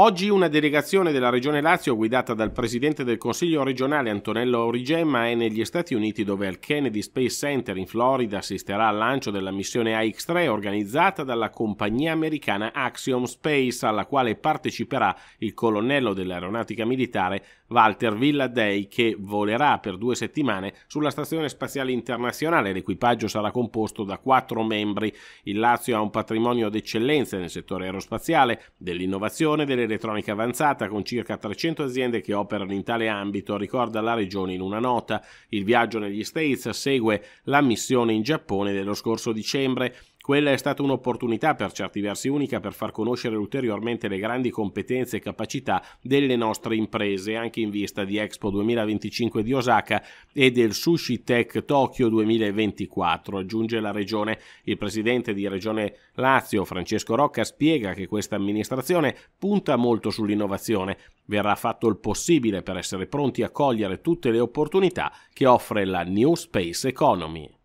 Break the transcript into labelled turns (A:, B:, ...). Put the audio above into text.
A: Oggi una delegazione della Regione Lazio guidata dal Presidente del Consiglio regionale Antonello Origemma è negli Stati Uniti dove al Kennedy Space Center in Florida assisterà al lancio della missione AX3 organizzata dalla compagnia americana Axiom Space alla quale parteciperà il colonnello dell'aeronautica militare Walter Villadei che volerà per due settimane sulla Stazione Spaziale Internazionale. L'equipaggio sarà composto da quattro membri. Il Lazio ha un patrimonio d'eccellenza nel settore aerospaziale, dell'innovazione, delle elettronica avanzata con circa 300 aziende che operano in tale ambito, ricorda la regione in una nota. Il viaggio negli States segue la missione in Giappone dello scorso dicembre quella è stata un'opportunità per certi versi unica per far conoscere ulteriormente le grandi competenze e capacità delle nostre imprese, anche in vista di Expo 2025 di Osaka e del Sushi Tech Tokyo 2024, aggiunge la regione. Il presidente di Regione Lazio, Francesco Rocca, spiega che questa amministrazione punta molto sull'innovazione. Verrà fatto il possibile per essere pronti a cogliere tutte le opportunità che offre la New Space Economy.